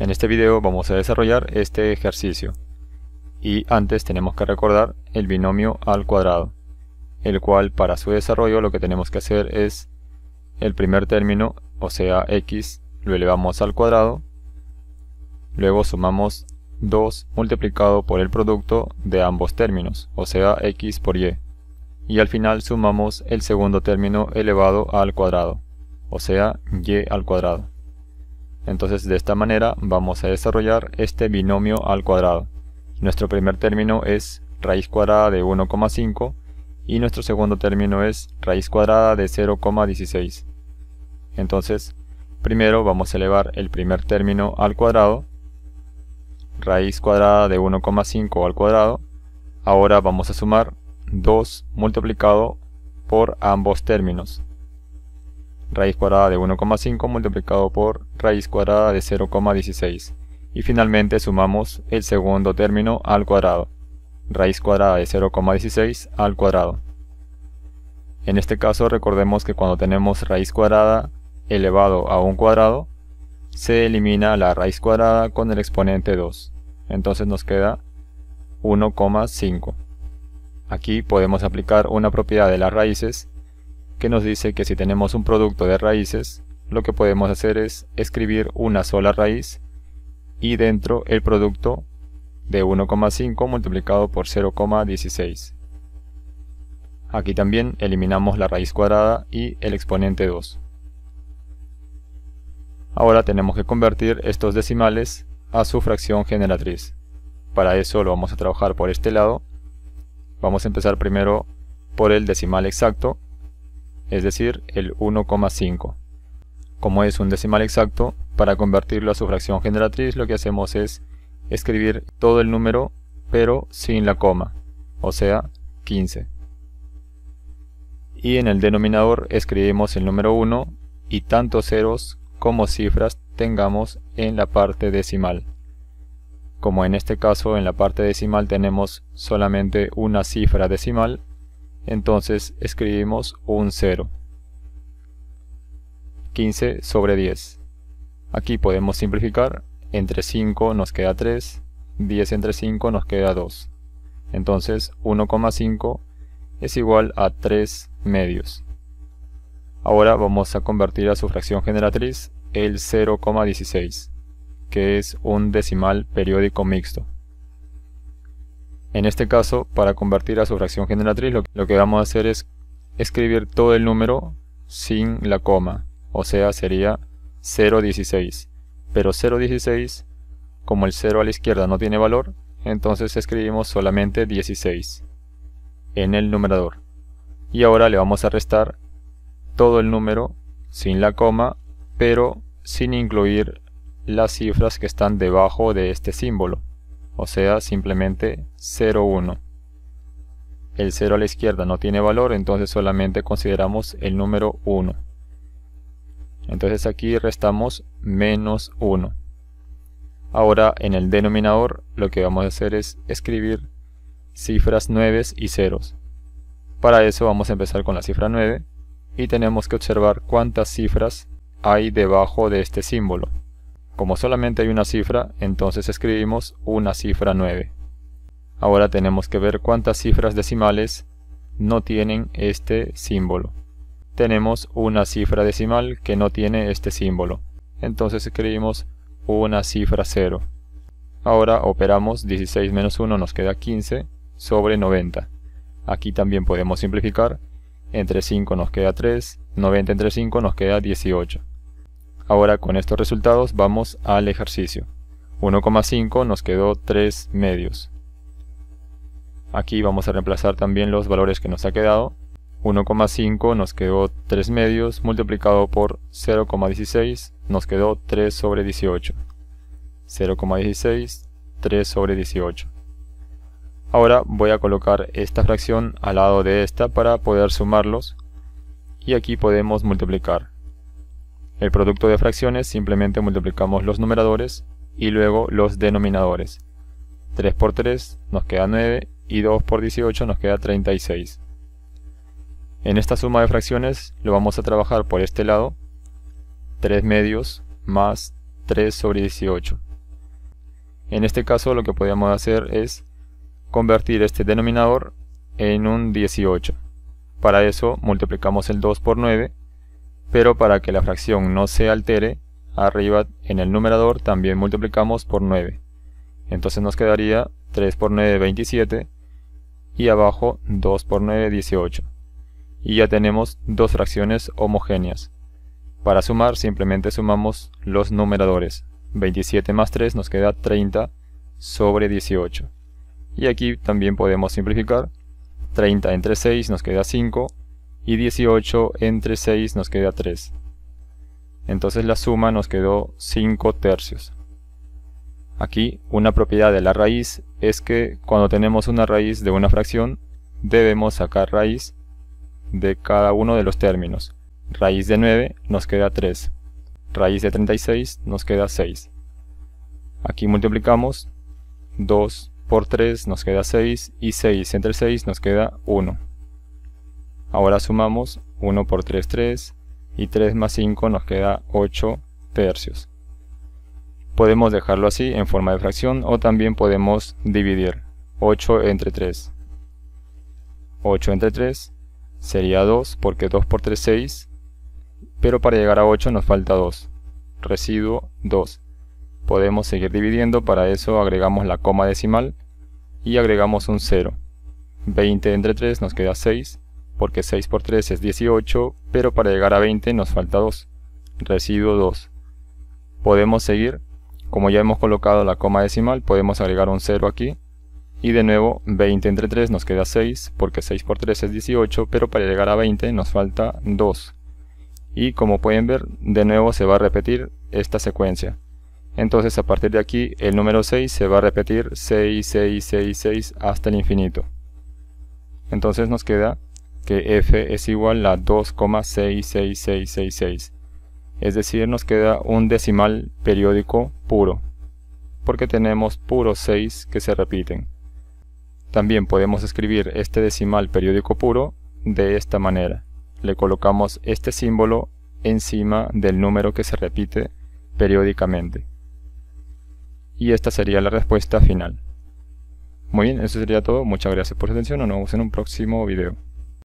En este video vamos a desarrollar este ejercicio y antes tenemos que recordar el binomio al cuadrado, el cual para su desarrollo lo que tenemos que hacer es el primer término, o sea x, lo elevamos al cuadrado, luego sumamos 2 multiplicado por el producto de ambos términos, o sea x por y, y al final sumamos el segundo término elevado al cuadrado, o sea y al cuadrado. Entonces de esta manera vamos a desarrollar este binomio al cuadrado. Nuestro primer término es raíz cuadrada de 1,5 y nuestro segundo término es raíz cuadrada de 0,16. Entonces, primero vamos a elevar el primer término al cuadrado, raíz cuadrada de 1,5 al cuadrado. Ahora vamos a sumar 2 multiplicado por ambos términos raíz cuadrada de 1,5 multiplicado por raíz cuadrada de 0,16. Y finalmente sumamos el segundo término al cuadrado, raíz cuadrada de 0,16 al cuadrado. En este caso recordemos que cuando tenemos raíz cuadrada elevado a un cuadrado, se elimina la raíz cuadrada con el exponente 2. Entonces nos queda 1,5. Aquí podemos aplicar una propiedad de las raíces que nos dice que si tenemos un producto de raíces, lo que podemos hacer es escribir una sola raíz y dentro el producto de 1,5 multiplicado por 0,16. Aquí también eliminamos la raíz cuadrada y el exponente 2. Ahora tenemos que convertir estos decimales a su fracción generatriz. Para eso lo vamos a trabajar por este lado. Vamos a empezar primero por el decimal exacto es decir, el 1,5. Como es un decimal exacto, para convertirlo a su fracción generatriz lo que hacemos es escribir todo el número pero sin la coma, o sea, 15. Y en el denominador escribimos el número 1 y tantos ceros como cifras tengamos en la parte decimal. Como en este caso en la parte decimal tenemos solamente una cifra decimal, entonces escribimos un 0. 15 sobre 10. Aquí podemos simplificar. Entre 5 nos queda 3. 10 entre 5 nos queda 2. Entonces 1,5 es igual a 3 medios. Ahora vamos a convertir a su fracción generatriz el 0,16, que es un decimal periódico mixto. En este caso, para convertir a su fracción generatriz, lo, lo que vamos a hacer es escribir todo el número sin la coma, o sea, sería 0.16. Pero 0.16, como el 0 a la izquierda no tiene valor, entonces escribimos solamente 16 en el numerador. Y ahora le vamos a restar todo el número sin la coma, pero sin incluir las cifras que están debajo de este símbolo o sea simplemente 01. El 0 a la izquierda no tiene valor, entonces solamente consideramos el número 1. Entonces aquí restamos menos 1. Ahora en el denominador lo que vamos a hacer es escribir cifras 9 y ceros. Para eso vamos a empezar con la cifra 9 y tenemos que observar cuántas cifras hay debajo de este símbolo. Como solamente hay una cifra, entonces escribimos una cifra 9. Ahora tenemos que ver cuántas cifras decimales no tienen este símbolo. Tenemos una cifra decimal que no tiene este símbolo. Entonces escribimos una cifra 0. Ahora operamos 16 menos 1 nos queda 15 sobre 90. Aquí también podemos simplificar. Entre 5 nos queda 3, 90 entre 5 nos queda 18. Ahora con estos resultados vamos al ejercicio. 1,5 nos quedó 3 medios. Aquí vamos a reemplazar también los valores que nos ha quedado. 1,5 nos quedó 3 medios multiplicado por 0,16 nos quedó 3 sobre 18. 0,16, 3 sobre 18. Ahora voy a colocar esta fracción al lado de esta para poder sumarlos y aquí podemos multiplicar. El producto de fracciones simplemente multiplicamos los numeradores y luego los denominadores. 3 por 3 nos queda 9 y 2 por 18 nos queda 36. En esta suma de fracciones lo vamos a trabajar por este lado. 3 medios más 3 sobre 18. En este caso lo que podríamos hacer es convertir este denominador en un 18. Para eso multiplicamos el 2 por 9 pero para que la fracción no se altere, arriba en el numerador también multiplicamos por 9. Entonces nos quedaría 3 por 9, 27 y abajo 2 por 9, 18. Y ya tenemos dos fracciones homogéneas. Para sumar simplemente sumamos los numeradores. 27 más 3 nos queda 30 sobre 18. Y aquí también podemos simplificar. 30 entre 6 nos queda 5 y 18 entre 6 nos queda 3. Entonces la suma nos quedó 5 tercios. Aquí una propiedad de la raíz es que cuando tenemos una raíz de una fracción debemos sacar raíz de cada uno de los términos. Raíz de 9 nos queda 3. Raíz de 36 nos queda 6. Aquí multiplicamos 2 por 3 nos queda 6 y 6 entre 6 nos queda 1. Ahora sumamos 1 por 3, 3 y 3 más 5 nos queda 8 tercios. Podemos dejarlo así en forma de fracción o también podemos dividir 8 entre 3. 8 entre 3 sería 2 porque 2 por 3 es 6, pero para llegar a 8 nos falta 2, residuo 2. Podemos seguir dividiendo, para eso agregamos la coma decimal y agregamos un 0. 20 entre 3 nos queda 6 porque 6 por 3 es 18, pero para llegar a 20 nos falta 2, residuo 2. Podemos seguir, como ya hemos colocado la coma decimal, podemos agregar un 0 aquí, y de nuevo 20 entre 3 nos queda 6, porque 6 por 3 es 18, pero para llegar a 20 nos falta 2. Y como pueden ver, de nuevo se va a repetir esta secuencia. Entonces a partir de aquí el número 6 se va a repetir 6, 6, 6, 6 hasta el infinito. Entonces nos queda que f es igual a 2,66666. Es decir, nos queda un decimal periódico puro, porque tenemos puros 6 que se repiten. También podemos escribir este decimal periódico puro de esta manera. Le colocamos este símbolo encima del número que se repite periódicamente. Y esta sería la respuesta final. Muy bien, eso sería todo. Muchas gracias por su atención. Nos vemos en un próximo video.